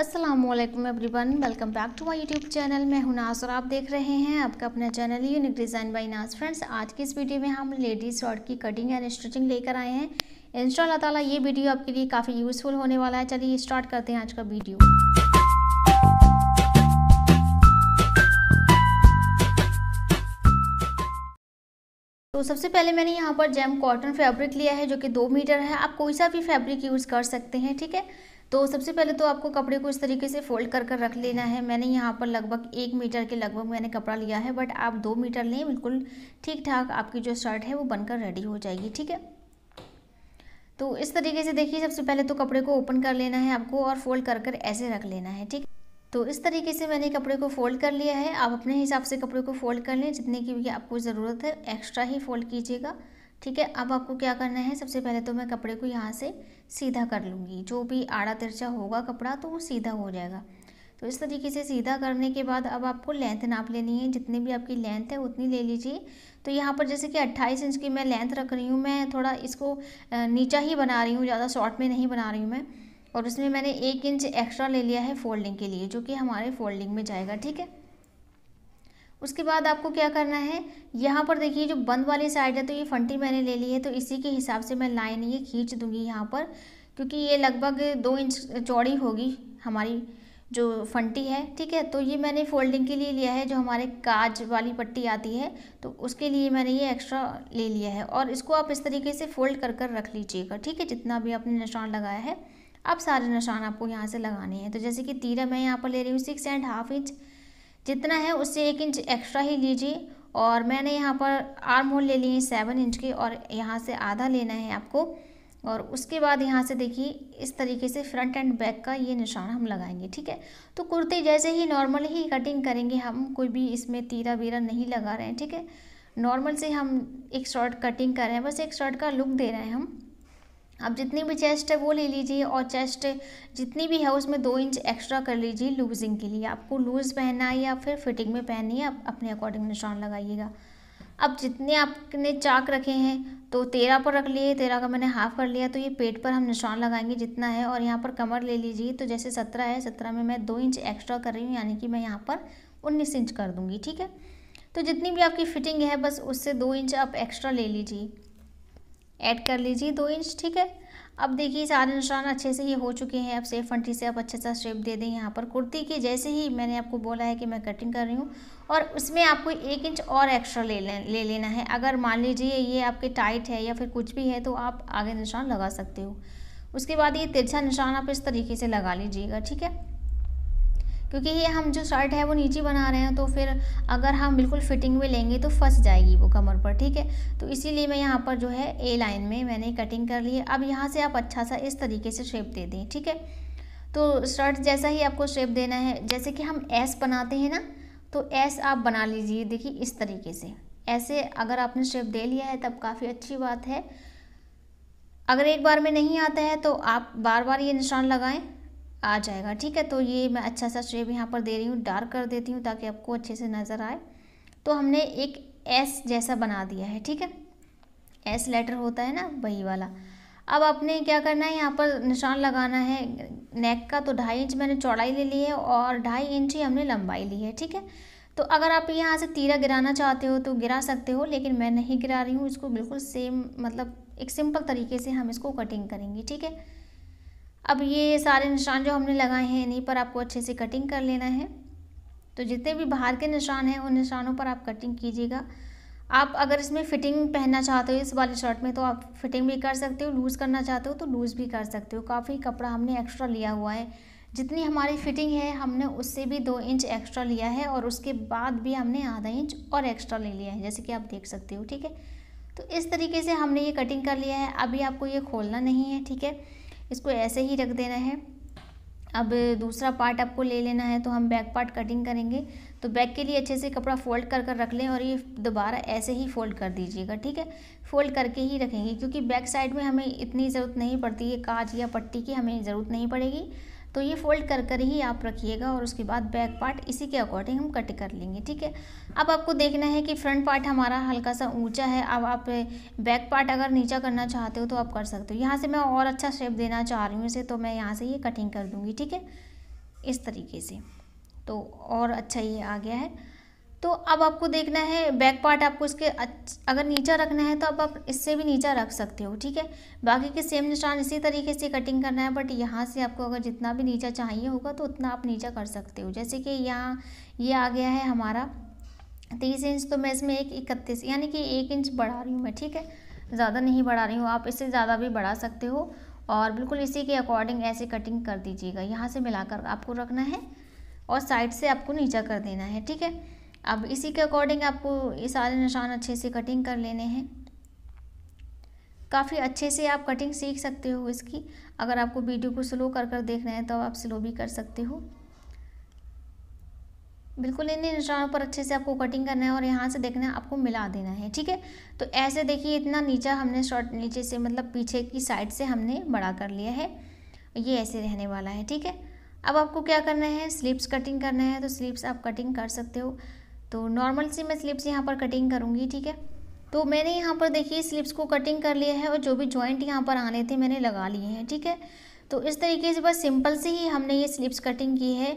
Aslam everyone welcome back to my YouTube channel मैं हूं नाज और आप देख रहे हैं आपका अपना channel unique design by Naaz friends आज की इस वीडियो में हम लेडीज़ शॉर्ट की कटिंग एंड स्टिचिंग लेकर आए हैं इन ताला ये वीडियो आपके लिए काफ़ी यूज़फुल होने वाला है चलिए स्टार्ट करते हैं आज का वीडियो तो सबसे पहले मैंने यहाँ पर जैम कॉटन फैब्रिक लिया है जो कि दो मीटर है आप कोई सा भी फैब्रिक यूज़ कर सकते हैं ठीक है तो सबसे पहले तो आपको कपड़े को इस तरीके से फोल्ड कर कर रख लेना है मैंने यहाँ पर लगभग एक मीटर के लगभग मैंने कपड़ा लिया है बट आप दो मीटर लें बिल्कुल ठीक ठाक आपकी जो शर्ट है वो बनकर रेडी हो जाएगी ठीक है तो इस तरीके से देखिए सबसे पहले तो कपड़े को ओपन कर लेना है आपको और फोल्ड कर कर ऐसे रख लेना है ठीक तो इस तरीके से मैंने कपड़े को फोल्ड कर लिया है आप अपने हिसाब से कपड़े को फोल्ड कर लें जितने की भी आपको ज़रूरत है एक्स्ट्रा ही फोल्ड कीजिएगा ठीक है अब आपको क्या करना है सबसे पहले तो मैं कपड़े को यहाँ से सीधा कर लूँगी जो भी आड़ा तिरछा होगा कपड़ा तो वो सीधा हो जाएगा तो इस तरीके से सीधा करने के बाद अब आपको लेंथ नाप लेनी है जितनी भी आपकी लेंथ है उतनी ले लीजिए तो यहाँ पर जैसे कि 28 इंच की मैं लेंथ रख रही हूँ मैं थोड़ा इसको नीचा ही बना रही हूँ ज़्यादा शॉर्ट में नहीं बना रही हूँ मैं और उसमें मैंने एक इंच एक्स्ट्रा ले लिया है फोल्डिंग के लिए जो कि हमारे फोल्डिंग में जाएगा ठीक है उसके बाद आपको क्या करना है यहाँ पर देखिए जो बंद वाली साइड है तो ये फंटी मैंने ले ली है तो इसी के हिसाब से मैं लाइन ये खींच दूँगी यहाँ पर क्योंकि ये लगभग दो इंच चौड़ी होगी हमारी जो फंटी है ठीक है तो ये मैंने फोल्डिंग के लिए लिया है जो हमारे काज वाली पट्टी आती है तो उसके लिए मैंने ये एक्स्ट्रा ले लिया है और इसको आप इस तरीके से फोल्ड कर कर रख लीजिएगा ठीक है जितना भी आपने निशान लगाया है अब सारे निशान आपको यहाँ से लगाने हैं तो जैसे कि तीरा मैं यहाँ पर ले रही हूँ सिक्स एंड हाफ इंच जितना है उससे एक इंच एक्स्ट्रा ही लीजिए और मैंने यहाँ पर आर्म होल ले लिए सेवन इंच के और यहाँ से आधा लेना है आपको और उसके बाद यहाँ से देखिए इस तरीके से फ्रंट एंड बैक का ये निशान हम लगाएंगे ठीक है तो कुर्ते जैसे ही नॉर्मल ही कटिंग करेंगे हम कोई भी इसमें तीरा वीरा नहीं लगा रहे हैं ठीक है नॉर्मल से हम एक शर्ट कटिंग कर रहे हैं बस एक शर्ट का लुक दे रहे हैं हम आप जितनी भी चेस्ट है वो ले लीजिए और चेस्ट जितनी भी है उसमें दो इंच एक्स्ट्रा कर लीजिए लूजिंग के लिए आपको लूज़ पहनना है या फिर फिटिंग में पहननी है आप अपने अकॉर्डिंग निशान लगाइएगा अब जितने आपने चाक रखे हैं तो तेरह पर रख लिए तेरह का मैंने हाफ कर लिया तो ये पेट पर हम निशान लगाएंगे जितना है और यहाँ पर कमर ले लीजिए तो जैसे सत्रह है सत्रह में मैं दो इंच एक्स्ट्रा कर रही हूँ यानी कि मैं यहाँ पर उन्नीस इंच कर दूँगी ठीक है तो जितनी भी आपकी फिटिंग है बस उससे दो इंच आप एक्स्ट्रा ले लीजिए ऐड कर लीजिए दो इंच ठीक है अब देखिए सारे निशान अच्छे से ये हो चुके हैं अब सेफ फंटी से आप अच्छे सा शेप दे दें यहाँ पर कुर्ती की जैसे ही मैंने आपको बोला है कि मैं कटिंग कर रही हूँ और उसमें आपको एक इंच और एक्स्ट्रा ले लें ले लेना है अगर मान लीजिए ये आपके टाइट है या फिर कुछ भी है तो आप आगे निशान लगा सकते हो उसके बाद ये तिरछा निशान आप इस तरीके से लगा लीजिएगा ठीक है क्योंकि ये हम जो शर्ट है वो नीचे बना रहे हैं तो फिर अगर हम बिल्कुल फिटिंग में लेंगे तो फंस जाएगी वो कमर पर ठीक है तो इसीलिए मैं यहाँ पर जो है ए लाइन में मैंने कटिंग कर ली है अब यहाँ से आप अच्छा सा इस तरीके से शेप दे दें ठीक है तो शर्ट जैसा ही आपको शेप देना है जैसे कि हम एस बनाते हैं ना तो एस आप बना लीजिए देखिए इस तरीके से ऐसे अगर आपने शेप दे लिया है तब काफ़ी अच्छी बात है अगर एक बार में नहीं आता है तो आप बार बार ये निशान लगाएं आ जाएगा ठीक है तो ये मैं अच्छा सा शेप यहाँ पर दे रही हूँ डार्क कर देती हूँ ताकि आपको अच्छे से नज़र आए तो हमने एक एस जैसा बना दिया है ठीक है एस लेटर होता है ना वही वाला अब आपने क्या करना है यहाँ पर निशान लगाना है नेक का तो ढाई इंच मैंने चौड़ाई ले ली है और ढाई इंच ही हमने लंबाई ली है ठीक है तो अगर आप यहाँ से तीरा गिराना चाहते हो तो गिरा सकते हो लेकिन मैं नहीं गिरा रही हूँ इसको बिल्कुल सेम मतलब एक सिंपल तरीके से हम इसको कटिंग करेंगे ठीक है अब ये सारे निशान जो हमने लगाए हैं इन्हीं पर आपको अच्छे से कटिंग कर लेना है तो जितने भी बाहर के निशान हैं उन निशानों पर आप कटिंग कीजिएगा आप अगर इसमें फिटिंग पहनना चाहते हो इस वाले शर्ट में तो आप फिटिंग भी कर सकते हो लूज़ करना चाहते हो तो लूज़ भी कर सकते हो काफ़ी कपड़ा हमने एक्स्ट्रा लिया हुआ है जितनी हमारी फिटिंग है हमने उससे भी दो इंच एक्स्ट्रा लिया है और उसके बाद भी हमने आधा इंच और एक्स्ट्रा ले लिया है जैसे कि आप देख सकते हो ठीक है तो इस तरीके से हमने ये कटिंग कर लिया है अभी आपको ये खोलना नहीं है ठीक है इसको ऐसे ही रख देना है अब दूसरा पार्ट आपको ले लेना है तो हम बैक पार्ट कटिंग करेंगे तो बैक के लिए अच्छे से कपड़ा फोल्ड कर कर रख लें और ये दोबारा ऐसे ही फोल्ड कर दीजिएगा ठीक है फोल्ड करके ही रखेंगे क्योंकि बैक साइड में हमें इतनी ज़रूरत नहीं पड़ती है काज या पट्टी की हमें ज़रूरत नहीं पड़ेगी तो ये फोल्ड कर कर ही आप रखिएगा और उसके बाद बैक पार्ट इसी के अकॉर्डिंग हम कट कर लेंगे ठीक है अब आपको देखना है कि फ्रंट पार्ट हमारा हल्का सा ऊंचा है अब आप बैक पार्ट अगर नीचा करना चाहते हो तो आप कर सकते हो यहाँ से मैं और अच्छा शेप देना चाह रही हूँ इसे तो मैं यहाँ से ये कटिंग कर दूँगी ठीक है इस तरीके से तो और अच्छा ये आ गया है तो अब आपको देखना है बैक पार्ट आपको इसके अगर नीचा रखना है तो अब आप इससे भी नीचा रख सकते हो ठीक है बाकी के सेम निशान इसी तरीके से कटिंग करना है बट यहाँ से आपको अगर जितना भी नीचा चाहिए होगा तो उतना आप नीचा कर सकते हो जैसे कि यहाँ ये आ गया है हमारा तीस इंच तो मैं इसमें एक इकतीस यानी कि एक इंच बढ़ा रही हूँ मैं ठीक है ज़्यादा नहीं बढ़ा रही हूँ आप इससे ज़्यादा भी बढ़ा सकते हो और बिल्कुल इसी के अकॉर्डिंग ऐसे कटिंग कर दीजिएगा यहाँ से मिलाकर आपको रखना है और साइड से आपको नीचा कर देना है ठीक है अब इसी के अकॉर्डिंग आपको ये सारे निशान अच्छे से कटिंग कर लेने हैं काफ़ी अच्छे से आप कटिंग सीख सकते हो इसकी अगर आपको वीडियो को स्लो कर कर देख रहे हैं तो आप स्लो भी कर सकते हो बिल्कुल इन निशानों पर अच्छे से आपको कटिंग करना है और यहाँ से देखना है आपको मिला देना है ठीक है तो ऐसे देखिए इतना नीचा हमने शॉर्ट नीचे से मतलब पीछे की साइड से हमने बड़ा कर लिया है ये ऐसे रहने वाला है ठीक है अब आपको क्या करना है स्लीप्स कटिंग करना है तो स्लीप्स आप कटिंग कर सकते हो तो नॉर्मल सी मैं स्लिप्स यहाँ पर कटिंग करूँगी ठीक है तो मैंने यहाँ पर देखिए स्लिप्स को कटिंग कर लिया है और जो भी जॉइंट यहाँ पर आने थे मैंने लगा लिए हैं ठीक है तो इस तरीके से बस सिंपल से ही हमने ये स्लिप्स कटिंग की है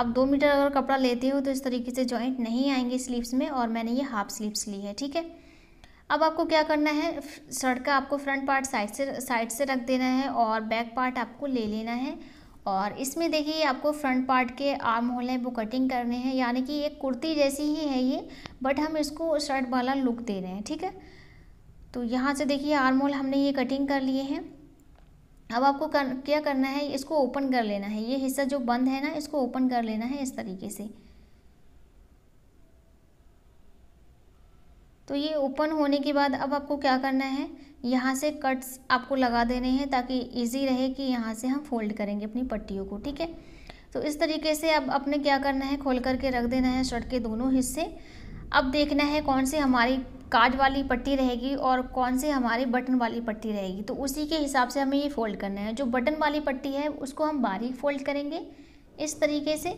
आप दो मीटर अगर कपड़ा लेते हो तो इस तरीके से जॉइंट नहीं आएंगे स्लीव्स में और मैंने ये हाफ स्लीव्स ली है ठीक है अब आपको क्या करना है शर्ट का आपको फ्रंट पार्ट साइड से साइड से रख देना है और बैक पार्ट आपको ले लेना है और इसमें देखिए आपको फ्रंट पार्ट के आर्म होल हैं वो कटिंग करने हैं यानी कि एक कुर्ती जैसी ही है ये बट हम इसको शर्ट वाला लुक दे रहे हैं ठीक है तो यहाँ से देखिए आर्म होल हमने ये कटिंग कर लिए हैं अब आपको कर, क्या करना है इसको ओपन कर लेना है ये हिस्सा जो बंद है ना इसको ओपन कर लेना है इस तरीके से तो ये ओपन होने के बाद अब आपको क्या करना है यहाँ से कट्स आपको लगा देने हैं ताकि इजी रहे कि यहाँ से हम फोल्ड करेंगे अपनी पट्टियों को ठीक है तो इस तरीके से अब अपने क्या करना है खोल करके रख देना है शर्ट के दोनों हिस्से अब देखना है कौन सी हमारी काज वाली पट्टी रहेगी और कौन सी हमारी बटन वाली पट्टी रहेगी तो उसी के हिसाब से हमें ये फ़ोल्ड करना है जो बटन वाली पट्टी है उसको हम बारीक फ़ोल्ड करेंगे इस तरीके से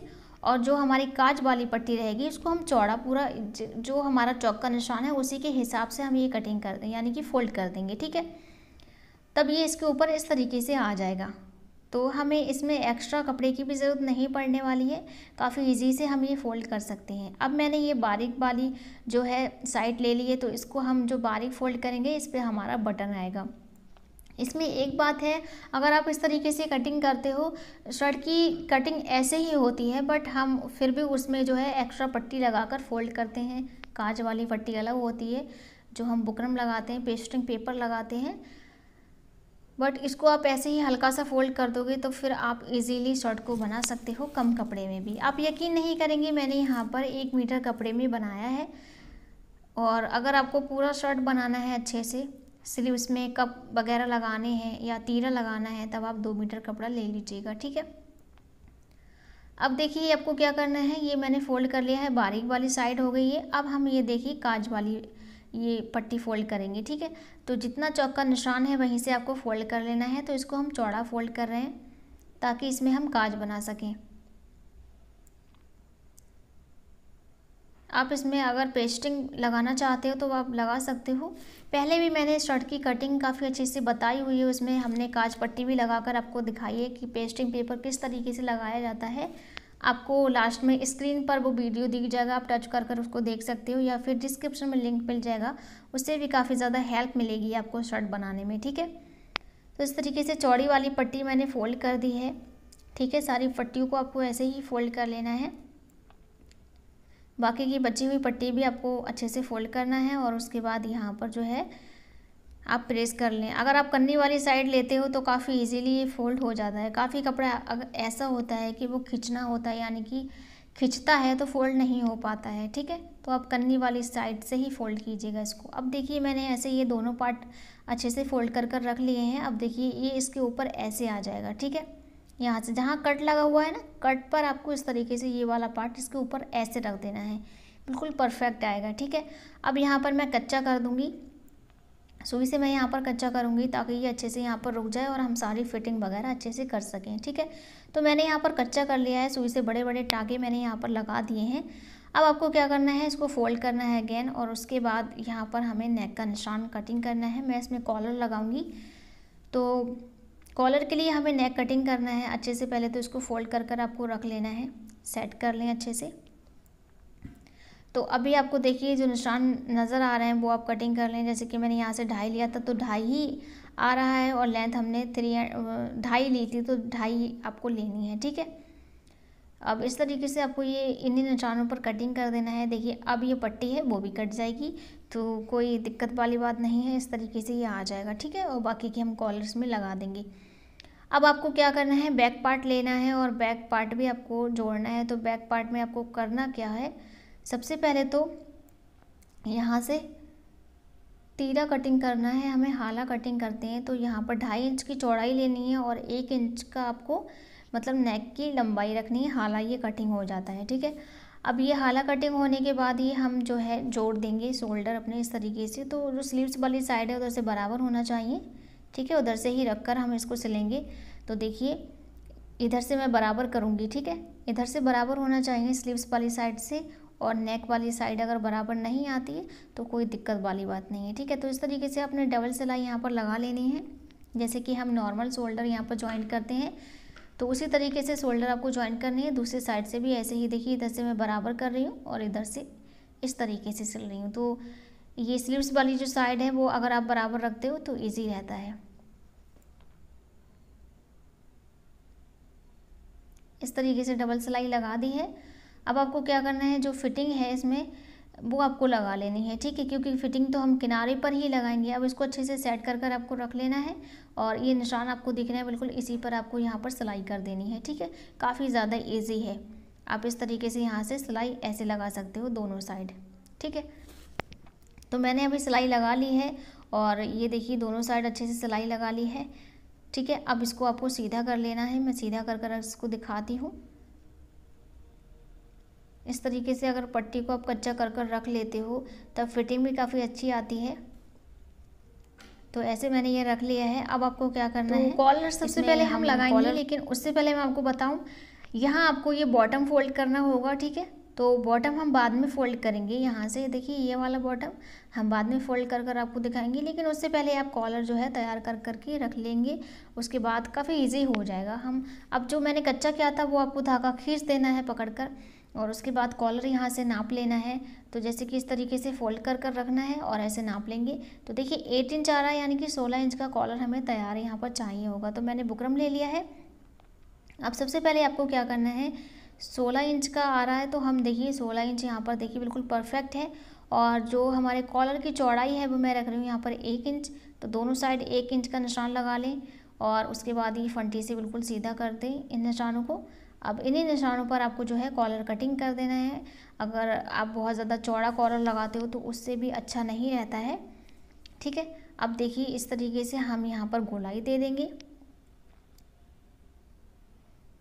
और जो हमारी काज वाली पट्टी रहेगी उसको हम चौड़ा पूरा जो हमारा चौक का निशान है उसी के हिसाब से हम ये कटिंग कर दें यानी कि फोल्ड कर देंगे ठीक है तब ये इसके ऊपर इस तरीके से आ जाएगा तो हमें इसमें एक्स्ट्रा कपड़े की भी ज़रूरत नहीं पड़ने वाली है काफ़ी इजी से हम ये फ़ोल्ड कर सकते हैं अब मैंने ये बारीक वाली जो है साइड ले ली है तो इसको हम जो बारीक फ़ोल्ड करेंगे इस पर हमारा बटन आएगा इसमें एक बात है अगर आप इस तरीके से कटिंग करते हो शर्ट की कटिंग ऐसे ही होती है बट हम फिर भी उसमें जो है एक्स्ट्रा पट्टी लगाकर फोल्ड करते हैं कांच वाली पट्टी अलग होती है जो हम बुकरम लगाते हैं पेस्टिंग पेपर लगाते हैं बट इसको आप ऐसे ही हल्का सा फोल्ड कर दोगे तो फिर आप इजीली शर्ट को बना सकते हो कम कपड़े में भी आप यकीन नहीं करेंगे मैंने यहाँ पर एक मीटर कपड़े में बनाया है और अगर आपको पूरा शर्ट बनाना है अच्छे से स्लीव्स उसमें कप वगैरह लगाने हैं या तीरा लगाना है तब आप दो मीटर कपड़ा ले लीजिएगा ठीक है अब देखिए आपको क्या करना है ये मैंने फोल्ड कर लिया है बारीक वाली साइड हो गई है अब हम ये देखिए काज वाली ये पट्टी फोल्ड करेंगे ठीक है तो जितना चौक का निशान है वहीं से आपको फोल्ड कर लेना है तो इसको हम चौड़ा फोल्ड कर रहे हैं ताकि इसमें हम काज बना सकें आप इसमें अगर पेस्टिंग लगाना चाहते हो तो आप लगा सकते हो पहले भी मैंने शर्ट की कटिंग काफ़ी अच्छे से बताई हुई है उसमें हमने काज पट्टी भी लगाकर आपको दिखाई है कि पेस्टिंग पेपर किस तरीके से लगाया जाता है आपको लास्ट में स्क्रीन पर वो वीडियो दिख जाएगा आप टच कर कर उसको देख सकते हो या फिर डिस्क्रिप्शन में लिंक मिल जाएगा उससे भी काफ़ी ज़्यादा हेल्प मिलेगी आपको शर्ट बनाने में ठीक है तो इस तरीके से चौड़ी वाली पट्टी मैंने फ़ोल्ड कर दी है ठीक है सारी पट्टियों को आपको ऐसे ही फोल्ड कर लेना है बाकी की बची हुई पट्टी भी आपको अच्छे से फोल्ड करना है और उसके बाद यहाँ पर जो है आप प्रेस कर लें अगर आप कन्नी वाली साइड लेते हो तो काफ़ी इजीली ये फोल्ड हो जाता है काफ़ी कपड़ा अगर ऐसा होता है कि वो खींचना होता है यानी कि खींचता है तो फोल्ड नहीं हो पाता है ठीक है तो आप कन्नी वाली साइड से ही फोल्ड कीजिएगा इसको अब देखिए मैंने ऐसे ये दोनों पार्ट अच्छे से फोल्ड कर कर रख लिए हैं अब देखिए ये इसके ऊपर ऐसे आ जाएगा ठीक है यहाँ से जहाँ कट लगा हुआ है ना कट पर आपको इस तरीके से ये वाला पार्ट इसके ऊपर ऐसे रख देना है बिल्कुल परफेक्ट आएगा ठीक है अब यहाँ पर मैं कच्चा कर दूँगी सुई से मैं यहाँ पर कच्चा करूँगी ताकि ये अच्छे से यहाँ पर रुक जाए और हम सारी फिटिंग वगैरह अच्छे से कर सकें ठीक है तो मैंने यहाँ पर कच्चा कर लिया है सुई से बड़े बड़े टाँगे मैंने यहाँ पर लगा दिए हैं अब आपको क्या करना है इसको फोल्ड करना है अगेन और उसके बाद यहाँ पर हमें नेक का निशान कटिंग करना है मैं इसमें कॉलर लगाऊँगी तो कॉलर के लिए हमें नेक कटिंग करना है अच्छे से पहले तो इसको फोल्ड कर कर आपको रख लेना है सेट कर लें अच्छे से तो अभी आपको देखिए जो निशान नज़र आ रहे हैं वो आप कटिंग कर लें जैसे कि मैंने यहाँ से ढाई लिया था तो ढाई ही आ रहा है और लेंथ हमने थ्री ढाई ली थी तो ढाई आपको लेनी है ठीक है अब इस तरीके से आपको ये इन्हीं निशानों पर कटिंग कर देना है देखिए अब ये पट्टी है वो भी कट जाएगी तो कोई दिक्कत वाली बात नहीं है इस तरीके से ये आ जाएगा ठीक है और बाकी के हम कॉलर्स में लगा देंगे अब आपको क्या करना है बैक पार्ट लेना है और बैक पार्ट भी आपको जोड़ना है तो बैक पार्ट में आपको करना क्या है सबसे पहले तो यहाँ से तीरा कटिंग करना है हमें हाला कटिंग करते हैं तो यहाँ पर ढाई इंच की चौड़ाई लेनी है और एक इंच का आपको मतलब नेक की लंबाई रखनी है हाला ये कटिंग हो जाता है ठीक है अब ये हाला कटिंग होने के बाद ही हम जो है जोड़ देंगे शोल्डर अपने इस तरीके से तो जो स्लीव्स वाली साइड है उधर से बराबर होना चाहिए ठीक है उधर से ही रख कर हम इसको सिलेंगे तो देखिए इधर से मैं बराबर करूँगी ठीक है इधर से बराबर होना चाहिए स्लीव्स वाली साइड से और नेक वाली साइड अगर बराबर नहीं आती है तो कोई दिक्कत वाली बात नहीं है ठीक है तो इस तरीके से आपने डबल सिलाई यहाँ पर लगा लेनी है जैसे कि हम नॉर्मल शोल्डर यहाँ पर ज्वाइंट करते हैं तो उसी तरीके से शोल्डर आपको ज्वाइन करनी है दूसरी साइड से भी ऐसे ही देखिए इधर से मैं बराबर कर रही हूँ और इधर से इस तरीके से सिल रही हूँ तो ये स्लीव्स वाली जो साइड है वो अगर आप बराबर रखते हो तो ईजी रहता है इस तरीके से डबल सिलाई लगा दी है अब आपको क्या करना है जो फिटिंग है इसमें वो आपको लगा लेनी है ठीक है क्योंकि फिटिंग तो हम किनारे पर ही लगाएंगे अब इसको अच्छे से सेट कर कर आपको रख लेना है और ये निशान आपको दिखना है बिल्कुल इसी पर आपको यहाँ पर सिलाई कर देनी है ठीक है काफ़ी ज़्यादा ईजी है आप इस तरीके से यहाँ से सिलाई ऐसे लगा सकते हो दोनों साइड ठीक है तो मैंने अभी सिलाई लगा ली है और ये देखिए दोनों साइड अच्छे से सिलाई लगा ली है ठीक है अब इसको आपको सीधा कर लेना है मैं सीधा कर कर इसको दिखाती हूँ इस तरीके से अगर पट्टी को आप कच्चा कर कर रख लेते हो तब फिटिंग भी काफ़ी अच्छी आती है तो ऐसे मैंने ये रख लिया है अब आपको क्या करना तो है कॉलर सबसे पहले हम लगाएंगे लेकिन उससे पहले मैं आपको बताऊं यहाँ आपको ये बॉटम फोल्ड करना होगा ठीक है तो बॉटम हम बाद में फोल्ड करेंगे यहाँ से देखिए ये वाला बॉटम हम बाद में फोल्ड कर कर आपको दिखाएंगे लेकिन उससे पहले आप कॉलर जो है तैयार कर कर के रख लेंगे उसके बाद काफ़ी ईजी हो जाएगा हम अब जो मैंने कच्चा किया था वो आपको धागा खींच देना है पकड़ कर और उसके बाद कॉलर यहाँ से नाप लेना है तो जैसे कि इस तरीके से फोल्ड कर कर रखना है और ऐसे नाप लेंगे तो देखिए एट इंच आ रहा है यानी कि सोलह इंच का कॉलर हमें तैयार यहाँ पर चाहिए होगा तो मैंने बुकरम ले लिया है अब सबसे पहले आपको क्या करना है सोलह इंच का आ रहा है तो हम देखिए सोलह इंच यहाँ पर देखिए बिल्कुल परफेक्ट है और जो हमारे कॉलर की चौड़ाई है वो मैं रख रही हूँ यहाँ पर एक इंच तो दोनों साइड एक इंच का निशान लगा लें और उसके बाद ये फंटी से बिल्कुल सीधा कर दें इन निशानों को अब इन्हीं निशानों पर आपको जो है कॉलर कटिंग कर देना है अगर आप बहुत ज़्यादा चौड़ा कॉलर लगाते हो तो उससे भी अच्छा नहीं रहता है ठीक है अब देखिए इस तरीके से हम यहाँ पर गोलाई दे देंगे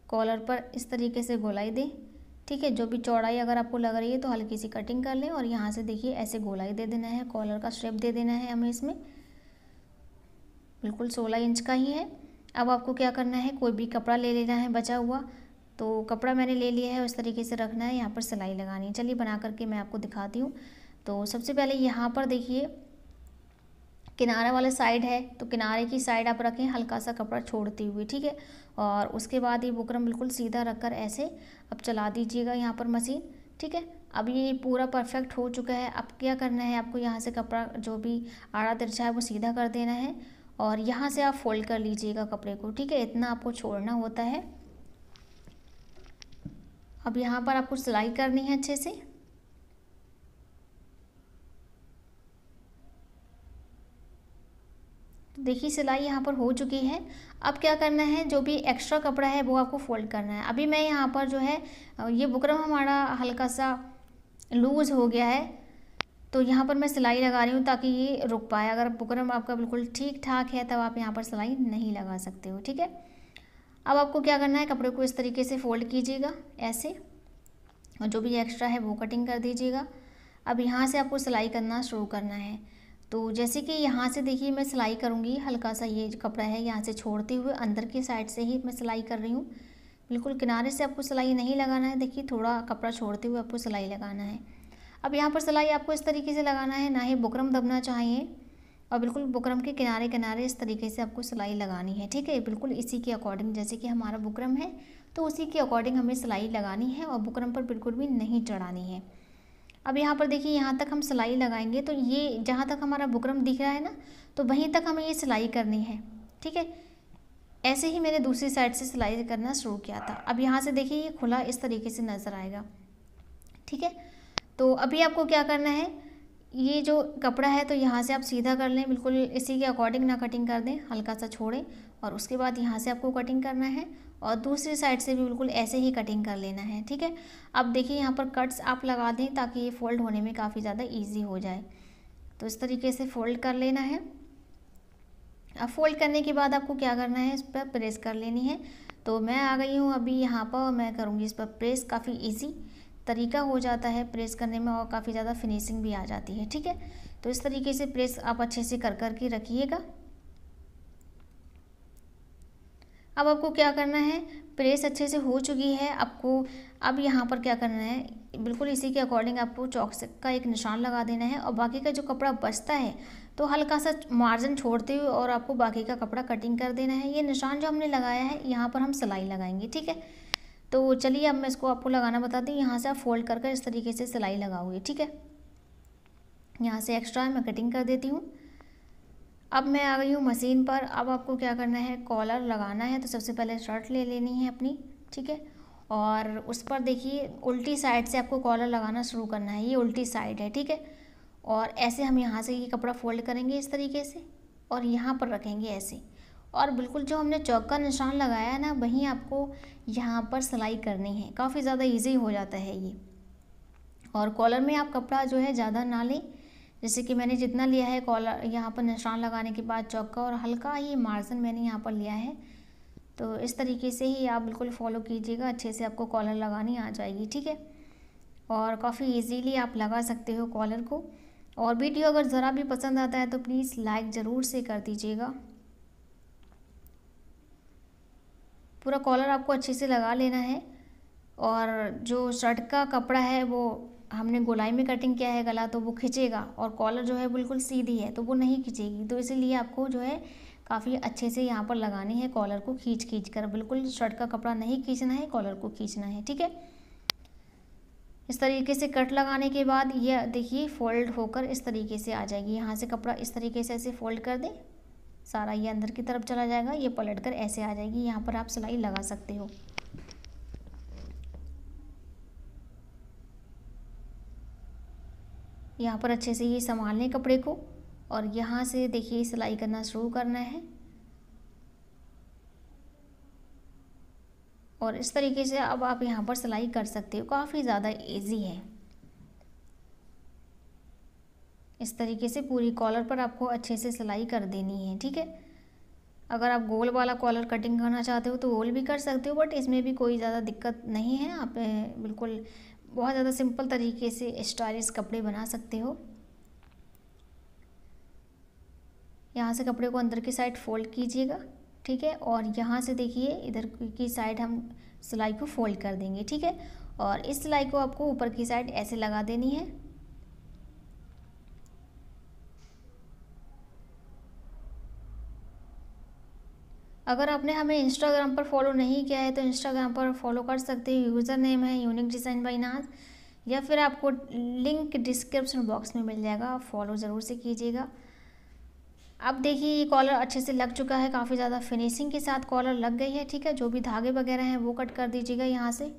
कॉलर पर इस तरीके से गोलाई दें ठीक है जो भी चौड़ाई अगर आपको लग रही है तो हल्की सी कटिंग कर लें और यहाँ से देखिए ऐसे गोलाई दे देना है कॉलर का शेप दे देना है हमें इसमें बिल्कुल सोलह इंच का ही है अब आपको क्या करना है कोई भी कपड़ा ले लेना है बचा हुआ तो कपड़ा मैंने ले लिया है उस तरीके से रखना है यहाँ पर सिलाई लगानी है चलिए बना करके मैं आपको दिखाती हूँ तो सबसे पहले यहाँ पर देखिए किनारा वाला साइड है तो किनारे की साइड आप रखें हल्का सा कपड़ा छोड़ते हुए ठीक है और उसके बाद ये बुकरम बिल्कुल सीधा कर ऐसे अब चला दीजिएगा यहाँ पर मशीन ठीक है अब ये पूरा परफेक्ट हो चुका है अब क्या करना है आपको यहाँ से कपड़ा जो भी आड़ा तिरछा है वो सीधा कर देना है और यहाँ से आप फोल्ड कर लीजिएगा कपड़े को ठीक है इतना आपको छोड़ना होता है अब यहाँ पर आपको सिलाई करनी है अच्छे से तो देखिए सिलाई यहाँ पर हो चुकी है अब क्या करना है जो भी एक्स्ट्रा कपड़ा है वो आपको फोल्ड करना है अभी मैं यहाँ पर जो है ये बुकरम हमारा हल्का सा लूज़ हो गया है तो यहाँ पर मैं सिलाई लगा रही हूँ ताकि ये रुक पाए अगर बुकरम आपका बिल्कुल ठीक ठाक है तब आप यहाँ पर सिलाई नहीं लगा सकते हो ठीक है अब आपको क्या करना है कपड़े को इस तरीके से फोल्ड कीजिएगा ऐसे और जो भी एक्स्ट्रा है वो कटिंग कर दीजिएगा अब यहाँ से आपको सिलाई करना शुरू करना है तो जैसे कि यहाँ से देखिए मैं सिलाई करूँगी हल्का सा ये कपड़ा है यहाँ से छोड़ते हुए अंदर की साइड से ही मैं सिलाई कर रही हूँ बिल्कुल किनारे से आपको सिलाई नहीं लगाना है देखिए थोड़ा कपड़ा छोड़ते हुए आपको सिलाई लगाना है अब यहाँ पर सिलाई आपको इस तरीके से लगाना है ना ही बुकरम दबना चाहिए और बिल्कुल बुकरम के किनारे किनारे इस तरीके से आपको सिलाई लगानी है ठीक है बिल्कुल इसी के अकॉर्डिंग जैसे कि हमारा बुकरम है तो उसी के अकॉर्डिंग हमें सिलाई लगानी है और बुकरम पर बिल्कुल भी नहीं चढ़ानी है अब यहाँ पर देखिए यहाँ तक हम सिलाई लगाएंगे तो ये जहाँ तक हमारा बुकरम दिख रहा है ना तो वहीं तक हमें ये सिलाई करनी है ठीक है ऐसे ही मैंने दूसरी साइड से सिलाई करना शुरू किया था अब यहाँ से देखिए ये खुला इस तरीके से नज़र आएगा ठीक है तो अभी आपको क्या करना है ये जो कपड़ा है तो यहाँ से आप सीधा कर लें बिल्कुल इसी के अकॉर्डिंग ना कटिंग कर दें हल्का सा छोड़ें और उसके बाद यहाँ से आपको कटिंग करना है और दूसरी साइड से भी बिल्कुल ऐसे ही कटिंग कर लेना है ठीक है अब देखिए यहाँ पर कट्स आप लगा दें ताकि ये फोल्ड होने में काफ़ी ज़्यादा ईजी हो जाए तो इस तरीके से फोल्ड कर लेना है अब फोल्ड करने के बाद आपको क्या करना है इस पर प्रेस कर लेनी है तो मैं आ गई हूँ अभी यहाँ पर मैं करूँगी इस पर प्रेस काफ़ी ईजी तरीका हो जाता है प्रेस करने में और काफ़ी ज़्यादा फिनिशिंग भी आ जाती है ठीक है तो इस तरीके से प्रेस आप अच्छे से कर कर के रखिएगा अब आपको क्या करना है प्रेस अच्छे से हो चुकी है आपको अब यहाँ पर क्या करना है बिल्कुल इसी के अकॉर्डिंग आपको चौक का एक निशान लगा देना है और बाकी का जो कपड़ा बचता है तो हल्का सा मार्जिन छोड़ते हुए और आपको बाकी का कपड़ा कटिंग कर देना है ये निशान जो हमने लगाया है यहाँ पर हम सिलाई लगाएंगे ठीक है तो चलिए अब मैं इसको आपको लगाना बताती हूँ यहाँ से आप फोल्ड कर कर इस तरीके से सिलाई लगाओगे ठीक है यहाँ से एक्स्ट्रा मैं कटिंग कर देती हूँ अब मैं आ गई हूँ मशीन पर अब आपको क्या करना है कॉलर लगाना है तो सबसे पहले शर्ट ले लेनी है अपनी ठीक है और उस पर देखिए उल्टी साइड से आपको कॉलर लगाना शुरू करना है ये उल्टी साइड है ठीक है और ऐसे हम यहाँ से ये कपड़ा फोल्ड करेंगे इस तरीके से और यहाँ पर रखेंगे ऐसे और बिल्कुल जो हमने चौक का निशान लगाया है ना वहीं आपको यहाँ पर सिलाई करनी है काफ़ी ज़्यादा इजी हो जाता है ये और कॉलर में आप कपड़ा जो है ज़्यादा ना लें जैसे कि मैंने जितना लिया है कॉलर यहाँ पर निशान लगाने के बाद चौक का और हल्का ही मार्जिन मैंने यहाँ पर लिया है तो इस तरीके से ही आप बिल्कुल फॉलो कीजिएगा अच्छे से आपको कॉलर लगानी आ जाएगी ठीक है और काफ़ी ईजीली आप लगा सकते हो कॉलर को और वीडियो अगर ज़रा भी पसंद आता है तो प्लीज़ लाइक ज़रूर से कर दीजिएगा पूरा कॉलर आपको अच्छे से लगा लेना है और जो शर्ट का कपड़ा है वो हमने गोलाई में कटिंग किया है गला तो वो खिंचेगा और कॉलर जो है बिल्कुल सीधी है तो वो नहीं खिंचेगी तो इसीलिए आपको जो है काफ़ी अच्छे से यहाँ पर लगानी है कॉलर को खींच खींच कर बिल्कुल शर्ट का कपड़ा नहीं खींचना है कॉलर को खींचना है ठीक है इस तरीके से कट लगाने के बाद यह देखिए फोल्ड होकर इस तरीके से आ जाएगी यहाँ से कपड़ा इस तरीके से ऐसे फोल्ड कर दें सारा ये अंदर की तरफ चला जाएगा ये पलट कर ऐसे आ जाएगी यहाँ पर आप सिलाई लगा सकते हो यहाँ पर अच्छे से ये संभाल लें कपड़े को और यहाँ से देखिए सिलाई करना शुरू करना है और इस तरीके से अब आप यहाँ पर सिलाई कर सकते हो काफ़ी ज़्यादा इजी है इस तरीके से पूरी कॉलर पर आपको अच्छे से सिलाई कर देनी है ठीक है अगर आप गोल वाला कॉलर कटिंग करना चाहते हो तो गोल भी कर सकते हो बट इसमें भी कोई ज़्यादा दिक्कत नहीं है आप बिल्कुल बहुत ज़्यादा सिंपल तरीके से स्टाइलिश कपड़े बना सकते हो यहाँ से कपड़े को अंदर की साइड फोल्ड कीजिएगा ठीक है और यहाँ से देखिए इधर की साइड हम सिलाई को फोल्ड कर देंगे ठीक है और इस सिलाई को आपको ऊपर की साइड ऐसे लगा देनी है अगर आपने हमें इंस्टाग्राम पर फॉलो नहीं किया है तो इंस्टाग्राम पर फॉलो कर सकते हो यूज़र नेम है यूनिक डिज़ाइन बाई नाज या फिर आपको लिंक डिस्क्रिप्शन बॉक्स में मिल जाएगा फॉलो ज़रूर से कीजिएगा अब देखिए ये कॉलर अच्छे से लग चुका है काफ़ी ज़्यादा फिनिशिंग के साथ कॉलर लग गई है ठीक है जो भी धागे वगैरह हैं वो कट कर दीजिएगा यहाँ से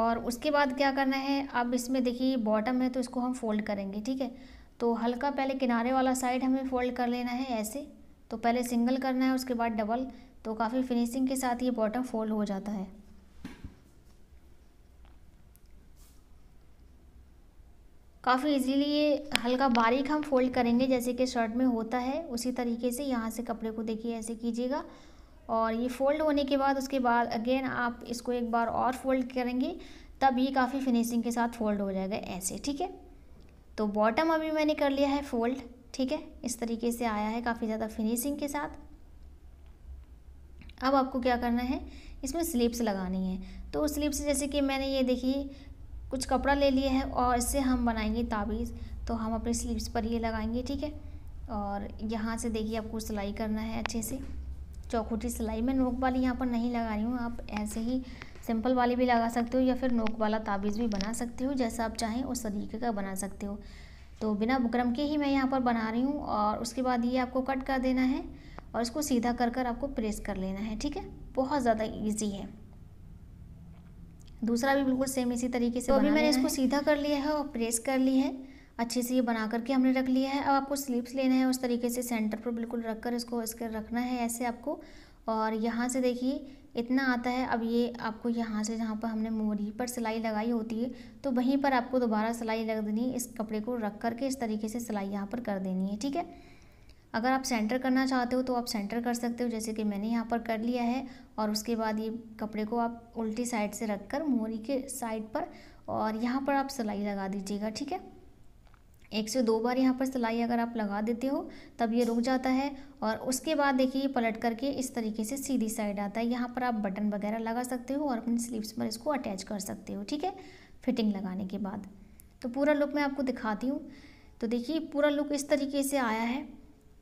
और उसके बाद क्या करना है अब इसमें देखिए बॉटम है तो इसको हम फोल्ड करेंगे ठीक है तो हल्का पहले किनारे वाला साइड हमें फोल्ड कर लेना है ऐसे तो पहले सिंगल करना है उसके बाद डबल तो काफ़ी फिनिशिंग के साथ ये बॉटम फोल्ड हो जाता है काफ़ी इजीली ये हल्का बारीक हम फोल्ड करेंगे जैसे कि शर्ट में होता है उसी तरीके से यहाँ से कपड़े को देखिए ऐसे कीजिएगा और ये फोल्ड होने के बाद उसके बाद अगेन आप इसको एक बार और फोल्ड करेंगे तब ये काफ़ी फिनिशिंग के साथ फोल्ड हो जाएगा ऐसे ठीक है तो बॉटम अभी मैंने कर लिया है फोल्ड ठीक है इस तरीके से आया है काफ़ी ज़्यादा फिनिशिंग के साथ अब आपको क्या करना है इसमें स्लीप्स लगानी है तो स्लीप्स जैसे कि मैंने ये देखिए कुछ कपड़ा ले लिया है और इससे हम बनाएंगे ताबीज़ तो हम अपने स्लीव्स पर ये लगाएंगे ठीक है और यहाँ से देखिए आपको सिलाई करना है अच्छे से चौखुटी सिलाई मैं नोक वाली यहाँ पर नहीं लगा रही हूँ आप ऐसे ही सिंपल वाली भी लगा सकते हो या फिर नोक वाला ताबीज़ भी बना सकते हो जैसा आप चाहें उस तरीके का बना सकते हो तो बिना बुकरम के ही मैं यहाँ पर बना रही हूँ और उसके बाद ये आपको कट कर देना है और इसको सीधा कर कर आपको प्रेस कर लेना है ठीक है बहुत ज़्यादा ईजी है दूसरा भी बिल्कुल सेम इसी तरीके से तो अभी मैंने इसको सीधा कर लिया है और प्रेस कर ली है अच्छे से ये बना करके हमने रख लिया है अब आपको स्लीव्स लेना है उस तरीके से सेंटर पर बिल्कुल रख कर इसको इसके रखना है ऐसे आपको और यहाँ से देखिए इतना आता है अब ये आपको यहाँ से जहाँ पर हमने मोरी पर सिलाई लगाई होती है तो वहीं पर आपको दोबारा सिलाई लग देनी है इस कपड़े को रख कर के इस तरीके से सिलाई यहाँ पर कर देनी है ठीक है अगर आप सेंटर करना चाहते हो तो आप सेंटर कर सकते हो जैसे कि मैंने यहाँ पर कर लिया है और उसके बाद ये कपड़े को आप उल्टी साइड से रख कर मोहरी के साइड पर और यहाँ पर आप सिलाई लगा दीजिएगा ठीक है एक से दो बार यहाँ पर सिलाई अगर आप लगा देते हो तब ये रुक जाता है और उसके बाद देखिए ये पलट करके इस तरीके से सीधी साइड आता है यहाँ पर आप बटन वगैरह लगा सकते हो और अपनी स्लीव्स पर इसको अटैच कर सकते हो ठीक है फिटिंग लगाने के बाद तो पूरा लुक मैं आपको दिखाती हूँ तो देखिए पूरा लुक इस तरीके से आया है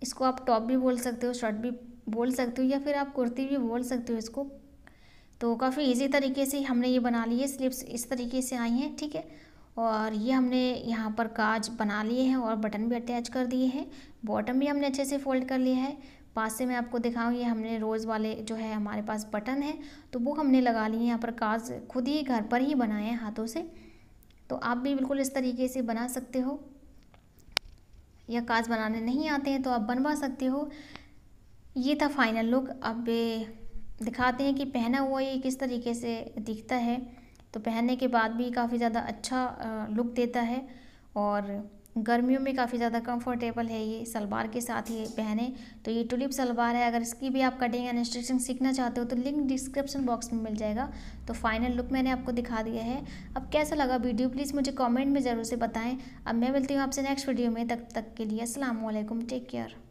इसको आप टॉप भी बोल सकते हो शर्ट भी बोल सकते हो या फिर आप कुर्ती भी बोल सकते हो इसको तो काफ़ी इजी तरीके से हमने ये बना ली है इस तरीके से आई हैं ठीक है और ये हमने यहाँ पर काज बना लिए हैं और बटन भी अटैच कर दिए हैं बॉटम भी हमने अच्छे से फोल्ड कर लिया है पास से मैं आपको दिखाऊँ ये हमने रोज़ वाले जो है हमारे पास बटन है तो वो हमने लगा लिए हैं यहाँ पर काज खुद ही घर पर ही बनाए हैं हाथों से तो आप भी बिल्कुल इस तरीके से बना सकते हो या काज बनाने नहीं आते हैं तो आप बनवा सकते हो ये था फाइनल लुक अब दिखाते हैं कि पहना हुआ ये किस तरीके से दिखता है तो पहनने के बाद भी काफ़ी ज़्यादा अच्छा लुक देता है और गर्मियों में काफ़ी ज़्यादा कंफर्टेबल है ये सलवार के साथ ही पहने तो ये टुलिप सलवार है अगर इसकी भी आप कटिंग एंड स्टिचिंग सीखना चाहते हो तो लिंक डिस्क्रिप्शन बॉक्स में मिल जाएगा तो फाइनल लुक मैंने आपको दिखा दिया है अब कैसा लगा वीडियो प्लीज़ मुझे कमेंट में ज़रूर से बताएं अब मैं मिलती हूँ आपसे नेक्स्ट वीडियो में तब तक, तक के लिए असलम टेक केयर